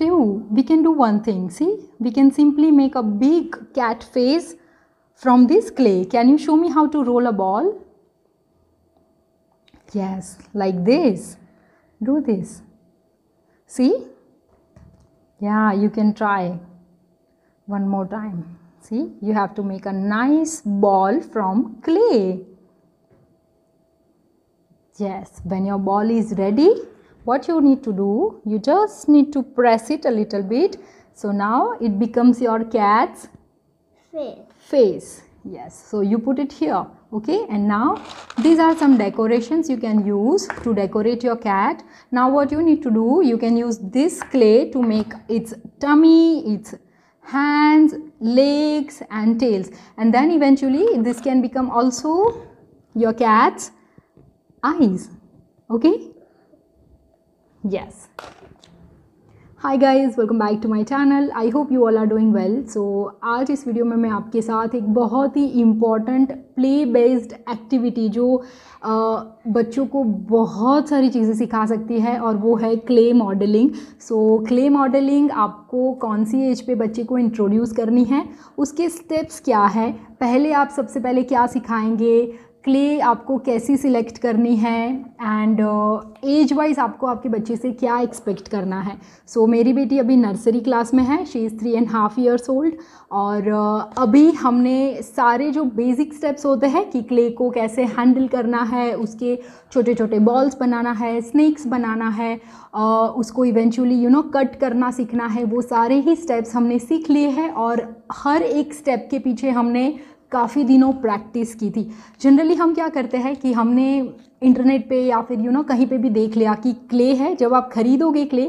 Shivu, we can do one thing. See, we can simply make a big cat face from this clay. Can you show me how to roll a ball? Yes, like this. Do this. See? Yeah, you can try. One more time. See, you have to make a nice ball from clay. Yes, when your ball is ready, what you need to do you just need to press it a little bit so now it becomes your cat's face face yes so you put it here okay and now these are some decorations you can use to decorate your cat now what you need to do you can use this clay to make its tummy its hands legs and tails and then eventually this can become also your cat's eyes okay yes hi guys welcome back to my channel I hope you all are doing well so आज इस video में मैं आपके साथ एक बहुत ही important play based activity जो आ, बच्चों को बहुत सारी चीज़ें सिखा सकती है और वो है clay modelling so clay modelling आपको कौन सी एज पे बच्चे को इंट्रोड्यूस करनी है उसके स्टेप्स क्या है पहले आप सबसे पहले क्या सिखाएंगे क्ले आपको कैसी सिलेक्ट करनी है एंड एज वाइज आपको आपके बच्चे से क्या एक्सपेक्ट करना है सो so, मेरी बेटी अभी नर्सरी क्लास में है she is three and half years old और uh, अभी हमने सारे जो बेसिक स्टेप्स होते हैं कि क्ले को कैसे हैंडल करना है उसके छोटे छोटे बॉल्स बनाना है स्नैक्स बनाना है uh, उसको इवेंचुअली यू नो कट करना सीखना है वो सारे ही स्टेप्स हमने सीख लिए हैं और हर एक स्टेप के पीछे हमने काफ़ी दिनों प्रैक्टिस की थी जनरली हम क्या करते हैं कि हमने इंटरनेट पे या फिर यू नो कहीं पे भी देख लिया कि क्ले है जब आप ख़रीदोगे क्ले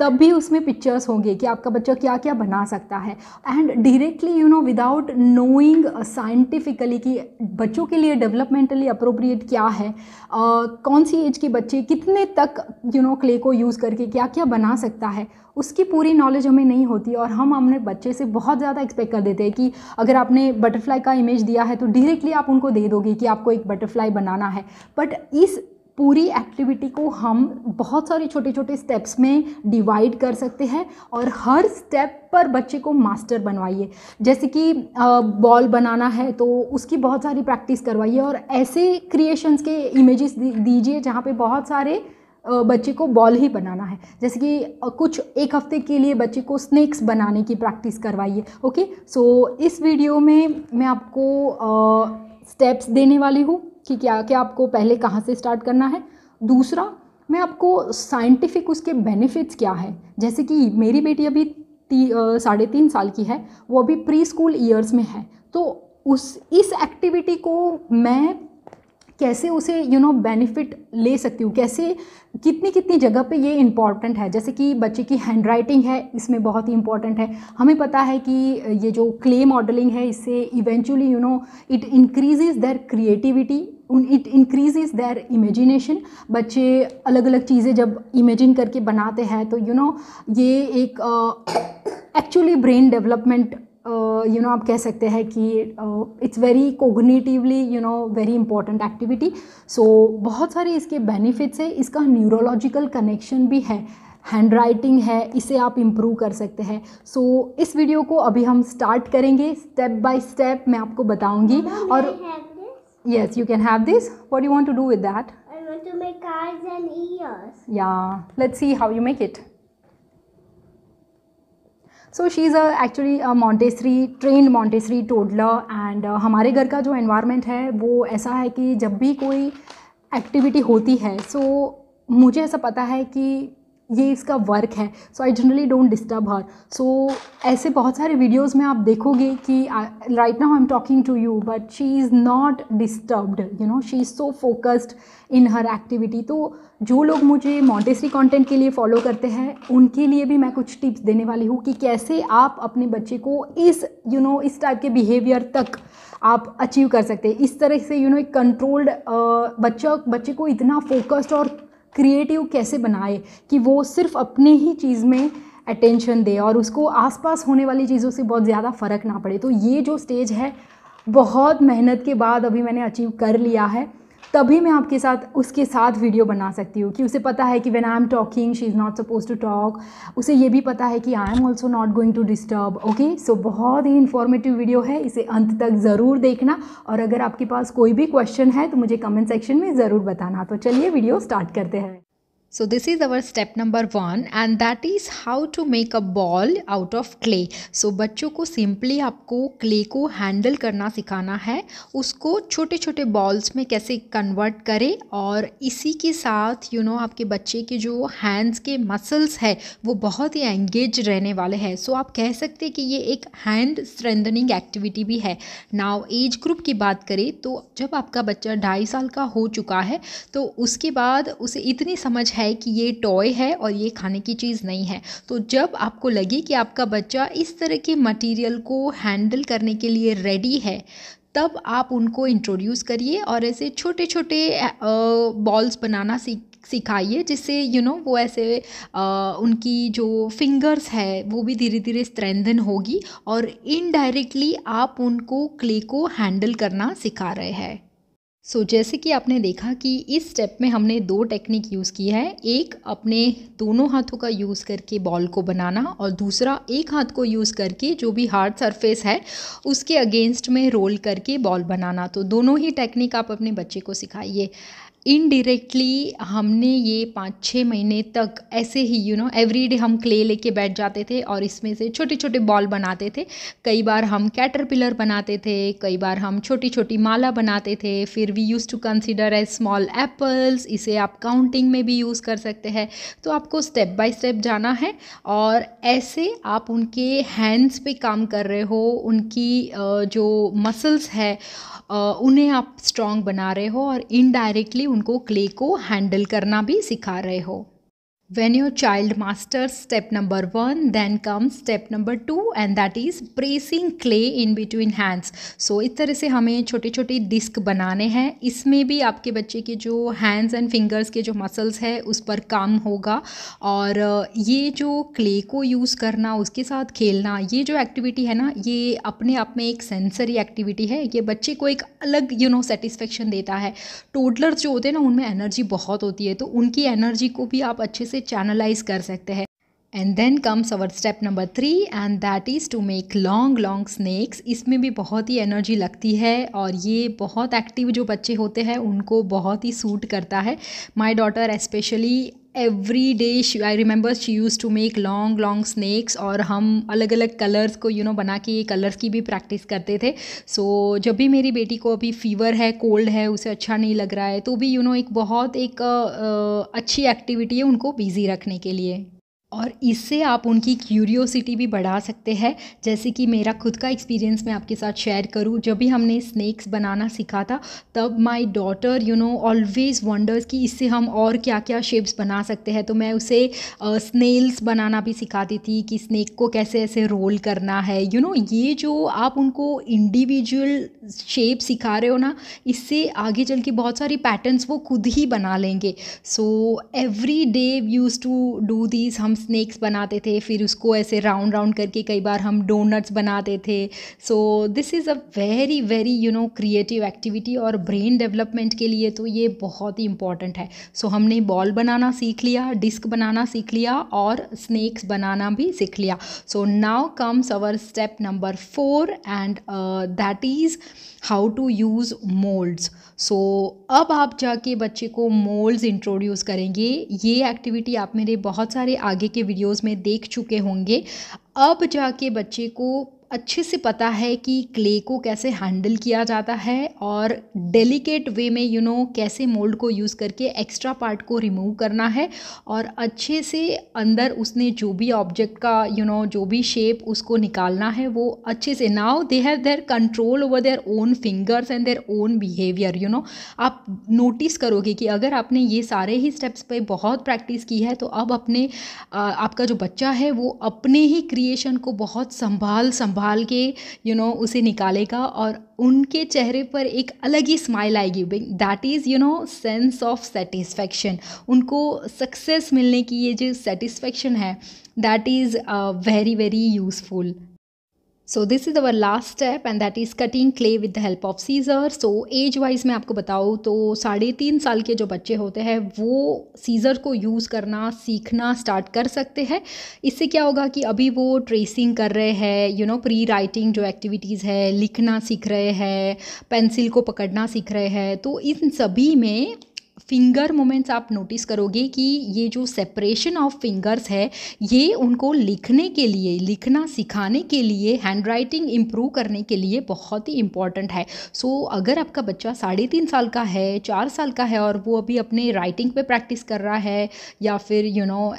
तब भी उसमें पिक्चर्स होंगे कि आपका बच्चा क्या क्या बना सकता है and directly you know without knowing scientifically कि बच्चों के लिए डेवलपमेंटली अप्रोप्रिएट क्या है कौन सी एज के बच्चे कितने तक यू नो क्ले को यूज़ करके क्या क्या बना सकता है उसकी पूरी नॉलेज हमें नहीं होती और हम अपने बच्चे से बहुत ज़्यादा एक्सपेक्ट कर देते हैं कि अगर आपने बटरफ्लाई का इमेज दिया है तो डायरेक्टली आप उनको दे दोगे कि आपको एक बटरफ्लाई बनाना है बट इस पूरी एक्टिविटी को हम बहुत सारे छोटे छोटे स्टेप्स में डिवाइड कर सकते हैं और हर स्टेप पर बच्चे को मास्टर बनवाइए जैसे कि बॉल बनाना है तो उसकी बहुत सारी प्रैक्टिस करवाइए और ऐसे क्रिएशंस के इमेजेस दीजिए जहाँ पे बहुत सारे बच्चे को बॉल ही बनाना है जैसे कि कुछ एक हफ्ते के लिए बच्चे को स्नैक्स बनाने की प्रैक्टिस करवाइए ओके सो इस वीडियो में मैं आपको स्टेप्स देने वाली हूँ कि क्या क्या आपको पहले कहाँ से स्टार्ट करना है दूसरा मैं आपको साइंटिफिक उसके बेनिफिट्स क्या है जैसे कि मेरी बेटी अभी ती साढ़े तीन साल की है वो अभी प्री स्कूल ईयर्स में है तो उस इस एक्टिविटी को मैं कैसे उसे यू नो बेनिफिट ले सकती हूँ कैसे कितनी कितनी जगह पे ये इम्पॉर्टेंट है जैसे कि बच्चे की हैंड राइटिंग है इसमें बहुत ही इंपॉर्टेंट है हमें पता है कि ये जो क्ले मॉडलिंग है इससे eventually you know it increases their creativity उन इट इंक्रीजेज देयर इमेजिनेशन बच्चे अलग अलग चीज़ें जब इमेजिन करके बनाते हैं तो यू you नो know, ये एक actually brain development you know आप कह सकते हैं कि it's very cognitively you know very important activity so बहुत सारे इसके बेनिफिट्स है इसका न्यूरोलॉजिकल कनेक्शन भी है हैंड राइटिंग है इसे आप इम्प्रूव कर सकते हैं सो so, इस वीडियो को अभी हम स्टार्ट करेंगे स्टेप बाय स्टेप मैं आपको बताऊंगी और Yes, you can have this. What do you want to do with that? I want to make eyes and ears. Yeah, let's see how you make it. So she is actually Montessori train Montessori toddler and हमारे घर का जो environment है वो ऐसा है कि जब भी कोई एक्टिविटी होती है सो so, मुझे ऐसा पता है कि ये इसका वर्क है so I generally don't disturb her so ऐसे बहुत सारे वीडियोस में आप देखोगे कि right now I am talking to you but she is not disturbed you know she is so focused in her activity तो जो लोग मुझे मॉन्टेसरी कंटेंट के लिए फॉलो करते हैं उनके लिए भी मैं कुछ टिप्स देने वाली हूँ कि कैसे आप अपने बच्चे को इस यू you नो know, इस टाइप के बिहेवियर तक आप अचीव कर सकते हैं इस तरह से यू नो एक कंट्रोल्ड बच्चा बच्चे को इतना फोकस्ड और क्रिएटिव कैसे बनाए कि वो सिर्फ अपने ही चीज़ में अटेंशन दे और उसको आसपास होने वाली चीज़ों से बहुत ज़्यादा फ़र्क ना पड़े तो ये जो स्टेज है बहुत मेहनत के बाद अभी मैंने अचीव कर लिया है तभी मैं आपके साथ उसके साथ वीडियो बना सकती हूँ कि उसे पता है कि when I am talking she is not suppose to talk उसे ये भी पता है कि I am also not going to disturb okay so बहुत ही इन्फॉर्मेटिव वीडियो है इसे अंत तक ज़रूर देखना और अगर आपके पास कोई भी क्वेश्चन है तो मुझे कमेंट सेक्शन में ज़रूर बताना तो चलिए वीडियो स्टार्ट करते हैं so this is our step number one and that is how to make a ball out of clay so बच्चों को सिंपली आपको क्ले को हैंडल करना सिखाना है उसको छोटे छोटे बॉल्स में कैसे कन्वर्ट करें और इसी के साथ यू you नो know, आपके बच्चे के जो हैंड्स के मसल्स है वो बहुत ही एंगेज रहने वाले हैं सो so आप कह सकते हैं कि ये एक हैंड स्ट्रेंथनिंग एक्टिविटी भी है नाव एज ग्रुप की बात करें तो जब आपका बच्चा ढाई साल का हो चुका है तो उसके बाद उसे इतनी समझ है कि ये टॉय है और ये खाने की चीज़ नहीं है तो जब आपको लगे कि आपका बच्चा इस तरह के मटेरियल को हैंडल करने के लिए रेडी है तब आप उनको इंट्रोड्यूस करिए और ऐसे छोटे छोटे बॉल्स बनाना सीख सिखाइए जिससे यू नो वो ऐसे आ, उनकी जो फिंगर्स है वो भी धीरे धीरे स्ट्रेंथन होगी और इनडायरेक्टली आप उनको क्ले को हैंडल करना सिखा रहे हैं सो so, जैसे कि आपने देखा कि इस स्टेप में हमने दो टेक्निक यूज़ की है एक अपने दोनों हाथों का यूज़ करके बॉल को बनाना और दूसरा एक हाथ को यूज़ करके जो भी हार्ड सरफेस है उसके अगेंस्ट में रोल करके बॉल बनाना तो दोनों ही टेक्निक आप अपने बच्चे को सिखाइए इनडिरेक्टली हमने ये पाँच छः महीने तक ऐसे ही यू नो एवरीडे हम क्ले लेके बैठ जाते थे और इसमें से छोटे छोटे बॉल बनाते थे कई बार हम कैटरपिलर बनाते थे कई बार हम छोटी छोटी माला बनाते थे फिर we use to consider as small apples इसे आप काउंटिंग में भी यूज़ कर सकते हैं तो आपको स्टेप बाय स्टेप जाना है और ऐसे आप उनके हैंड्स पे काम कर रहे हो उनकी जो मसल्स है उन्हें आप स्ट्रॉन्ग बना रहे हो और इनडायरेक्टली उनको क्ले को हैंडल करना भी सिखा रहे हो when your child masters step number 1 then comes step number 2 and that is pressing clay in between hands so इस तरह से हमें छोटे छोटे डिस्क बनाने हैं इसमें भी आपके बच्चे के जो हैंड्स एंड फिंगर्स के जो मसल्स है उस पर काम होगा और ये जो क्ले को यूज़ करना उसके साथ खेलना ये जो एक्टिविटी है ना ये अपने आप में एक सेंसरी एक्टिविटी है ये बच्चे को एक अलग यू नो सेटिस्फेक्शन देता है टोडलर्स जो होते हैं ना उनमें एनर्जी बहुत होती है तो उनकी एनर्जी को भी आप अच्छे से उसे चैनलाइज कर सकते हैं and then comes our step number three and that is to make long long snacks इसमें भी बहुत ही एनर्जी लगती है और ये बहुत एक्टिव जो बच्चे होते हैं उनको बहुत ही सूट करता है my daughter especially every day I remember she use to make long long snacks और हम अलग अलग कलर्स को यू you नो know, बना के कलर्स की भी प्रैक्टिस करते थे सो so, जब भी मेरी बेटी को अभी फीवर है कोल्ड है उसे अच्छा नहीं लग रहा है तो भी यू you नो know, एक बहुत एक आ, आ, अच्छी एक्टिविटी है उनको बिज़ी रखने के लिए और इससे आप उनकी क्यूरियोसिटी भी बढ़ा सकते हैं जैसे कि मेरा खुद का एक्सपीरियंस मैं आपके साथ शेयर करूँ जब भी हमने स्नैक्स बनाना सीखा था तब my daughter you know always wonders कि इससे हम और क्या क्या शेप्स बना सकते हैं तो मैं उसे स्नेल्स uh, बनाना भी सिखाती थी कि स्नैक को कैसे ऐसे रोल करना है यू you नो know, ये जो आप उनको इंडिविजुअल शेप सिखा रहे हो ना इससे आगे चल के बहुत सारी पैटर्न्स वो खुद ही बना लेंगे so every day use to do this हम स्नैक्स बनाते थे फिर उसको ऐसे राउंड राउंड करके कई बार हम डोनट्स बनाते थे so this is a very very you know creative activity और ब्रेन डेवलपमेंट के लिए तो ये बहुत ही इंपॉर्टेंट है सो so, हमने बॉल बनाना सीख लिया डिस्क बनाना सीख लिया और स्नैक्स बनाना भी सीख लिया so now comes our step number four and that is how to use moulds so अब आप जाके बच्चे को मोल्स इंट्रोड्यूस करेंगे ये एक्टिविटी आप मेरे बहुत सारे आगे के वीडियोस में देख चुके होंगे अब जाके बच्चे को अच्छे से पता है कि क्ले को कैसे हैंडल किया जाता है और डेलिकेट वे में यू you नो know, कैसे मोल्ड को यूज़ करके एक्स्ट्रा पार्ट को रिमूव करना है और अच्छे से अंदर उसने जो भी ऑब्जेक्ट का यू you नो know, जो भी शेप उसको निकालना है वो अच्छे से now they have their control over their own fingers and their own behaviour you know आप नोटिस करोगे कि अगर आपने ये सारे ही स्टेप्स पर बहुत प्रैक्टिस की है तो अब अपने आपका जो बच्चा है वो अपने ही क्रिएशन को बहुत संभाल संभाल संभाल के यू नो उसे निकालेगा और उनके चेहरे पर एक अलग ही स्माइल आएगी that is you know sense of satisfaction उनको सक्सेस मिलने की ये जो सेटिस्फैक्शन है that is very very useful so this is our last step and that is cutting clay with the help of scissor so age wise मैं आपको बताऊँ तो साढ़े तीन साल के जो बच्चे होते हैं वो सीज़र को यूज़ करना सीखना स्टार्ट कर सकते हैं इससे क्या होगा कि अभी वो ट्रेसिंग कर रहे हैं यू नो प्री राइटिंग जो एक्टिविटीज़ है लिखना सीख रहे हैं पेंसिल को पकड़ना सीख रहे हैं तो इन सभी में फिंगर मोमेंट्स आप नोटिस करोगे कि ये जो सेपरेशन ऑफ फिंगर्स है ये उनको लिखने के लिए लिखना सिखाने के लिए हैंड राइटिंग इम्प्रूव करने के लिए बहुत ही इम्पॉर्टेंट है सो so, अगर आपका बच्चा साढ़े तीन साल का है चार साल का है और वो अभी अपने राइटिंग पे प्रैक्टिस कर रहा है या फिर यू नो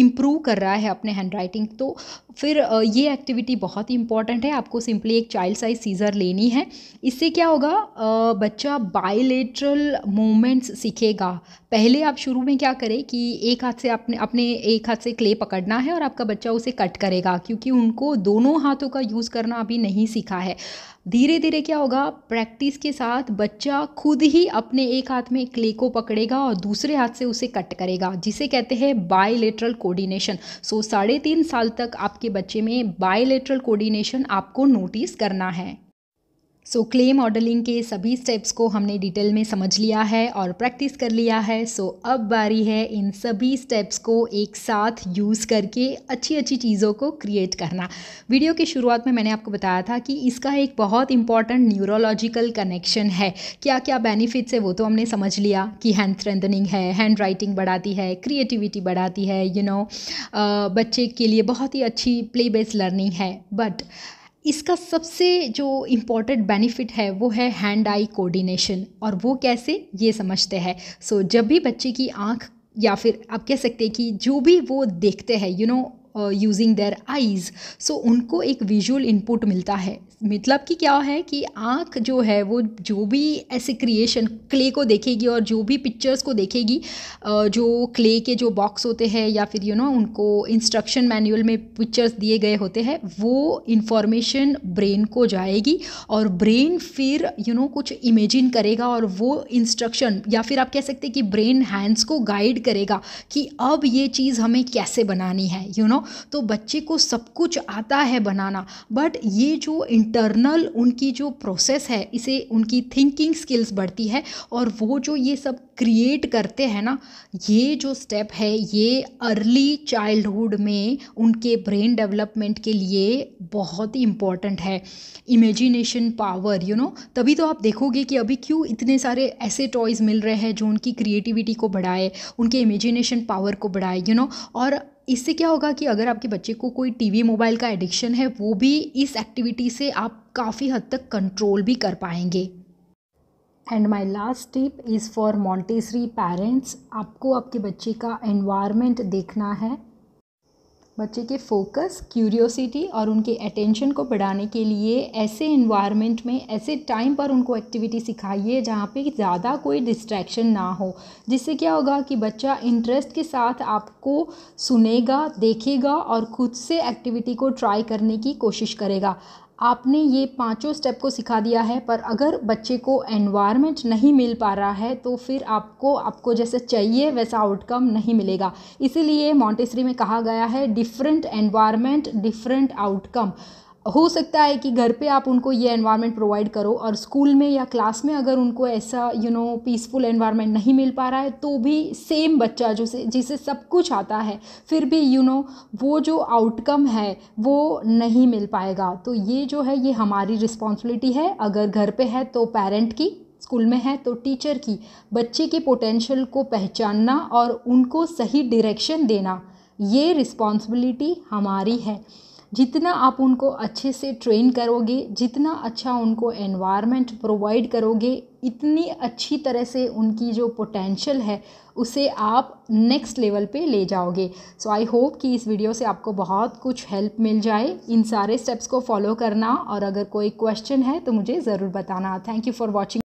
इम्प्रूव कर रहा है अपने हैंड राइटिंग तो फिर uh, ये एक्टिविटी बहुत ही इंपॉर्टेंट है आपको सिंपली एक चाइल्ड साइज सीज़र लेनी है इससे क्या होगा uh, बच्चा बायोलेट्रल मोमेंट्स सीखेगा पहले आप शुरू में क्या करें कि एक हाथ से अपने अपने एक हाथ से क्ले पकड़ना है और आपका बच्चा उसे कट करेगा क्योंकि उनको दोनों हाथों का यूज़ करना अभी नहीं सीखा है धीरे धीरे क्या होगा प्रैक्टिस के साथ बच्चा खुद ही अपने एक हाथ में क्ले को पकड़ेगा और दूसरे हाथ से उसे कट करेगा जिसे कहते हैं बायलेटरल कोऑर्डिनेशन सो साढ़े तीन साल तक आपके बच्चे में बायलेटरल कोऑर्डिनेशन आपको नोटिस करना है सो क्लेम मॉडलिंग के सभी स्टेप्स को हमने डिटेल में समझ लिया है और प्रैक्टिस कर लिया है सो so, अब बारी है इन सभी स्टेप्स को एक साथ यूज़ करके अच्छी अच्छी चीज़ों को क्रिएट करना वीडियो की शुरुआत में मैंने आपको बताया था कि इसका एक बहुत इंपॉर्टेंट न्यूरोलॉजिकल कनेक्शन है क्या क्या बेनिफिट्स है वो तो हमने समझ लिया कि हैंड स्ट्रेंथनिंग है हैंड राइटिंग बढ़ाती है क्रिएटिविटी बढ़ाती है यू you नो know, बच्चे के लिए बहुत ही अच्छी प्ले बेस्ड लर्निंग है बट इसका सबसे जो इम्पोर्टेंट बेनिफिट है वो है हैंड आई कोऑर्डिनेशन और वो कैसे ये समझते हैं सो so, जब भी बच्चे की आँख या फिर आप कह सकते हैं कि जो भी वो देखते हैं you know using their eyes so उनको एक विजुअल इनपुट मिलता है मतलब कि क्या है कि आँख जो है वो जो भी ऐसे क्रिएशन क्ले को देखेगी और जो भी पिक्चर्स को देखेगी uh, जो क्ले के जो बॉक्स होते हैं या फिर यू you नो know, उनको इंस्ट्रक्शन मैनुअल में पिक्चर्स दिए गए होते हैं वो इन्फॉर्मेशन ब्रेन को जाएगी और ब्रेन फिर यू you नो know, कुछ इमेजिन करेगा और वो इंस्ट्रक्शन या फिर आप कह सकते हैं कि ब्रेन हैंड्स को गाइड करेगा कि अब ये चीज़ हमें कैसे बनानी है यू you नो know? बनाओ तो बच्चे को सब कुछ आता है बनाना बट ये जो इंटरनल उनकी जो प्रोसेस है इसे उनकी थिंकिंग स्किल्स बढ़ती है और वो जो ये सब क्रिएट करते हैं ना ये जो स्टेप है ये अर्ली चाइल्डहुड में उनके ब्रेन डेवलपमेंट के लिए बहुत ही इम्पॉर्टेंट है इमेजिनेशन पावर यू नो तभी तो आप देखोगे कि अभी क्यों इतने सारे ऐसे टॉयज़ मिल रहे हैं जो उनकी क्रिएटिविटी को बढ़ाए उनके इमेजिनेशन पावर को बढ़ाए यू you नो know? और इससे क्या होगा कि अगर आपके बच्चे को कोई टीवी मोबाइल का एडिक्शन है वो भी इस एक्टिविटी से आप काफ़ी हद तक कंट्रोल भी कर पाएंगे and my last tip is for Montessori parents आपको आपके बच्चे का एनवायरमेंट देखना है बच्चे के फोकस क्यूरियोसिटी और उनके अटेंशन को बढ़ाने के लिए ऐसे इन्वायरमेंट में ऐसे टाइम पर उनको एक्टिविटी सिखाइए जहाँ पे ज़्यादा कोई डिस्ट्रैक्शन ना हो जिससे क्या होगा कि बच्चा इंटरेस्ट के साथ आपको सुनेगा देखेगा और खुद से एक्टिविटी को ट्राई करने की कोशिश करेगा आपने ये पांचों स्टेप को सिखा दिया है पर अगर बच्चे को एनवायरनमेंट नहीं मिल पा रहा है तो फिर आपको आपको जैसे चाहिए वैसा आउटकम नहीं मिलेगा इसीलिए मॉन्टेसरी में कहा गया है डिफरेंट एनवायरनमेंट डिफरेंट आउटकम हो सकता है कि घर पे आप उनको ये एनवायरनमेंट प्रोवाइड करो और स्कूल में या क्लास में अगर उनको ऐसा यू नो पीसफुल एनवायरनमेंट नहीं मिल पा रहा है तो भी सेम बच्चा जो से जिसे सब कुछ आता है फिर भी यू you नो know, वो जो आउटकम है वो नहीं मिल पाएगा तो ये जो है ये हमारी रिस्पॉन्सिबिलिटी है अगर घर पर है तो पेरेंट की स्कूल में है तो टीचर की बच्चे के पोटेंशियल को पहचानना और उनको सही डायरेक्शन देना ये रिस्पॉन्सिबिलिटी हमारी है जितना आप उनको अच्छे से ट्रेन करोगे जितना अच्छा उनको एनवायरनमेंट प्रोवाइड करोगे इतनी अच्छी तरह से उनकी जो पोटेंशियल है उसे आप नेक्स्ट लेवल पे ले जाओगे सो आई होप कि इस वीडियो से आपको बहुत कुछ हेल्प मिल जाए इन सारे स्टेप्स को फॉलो करना और अगर कोई क्वेश्चन है तो मुझे ज़रूर बताना थैंक यू फॉर वॉचिंग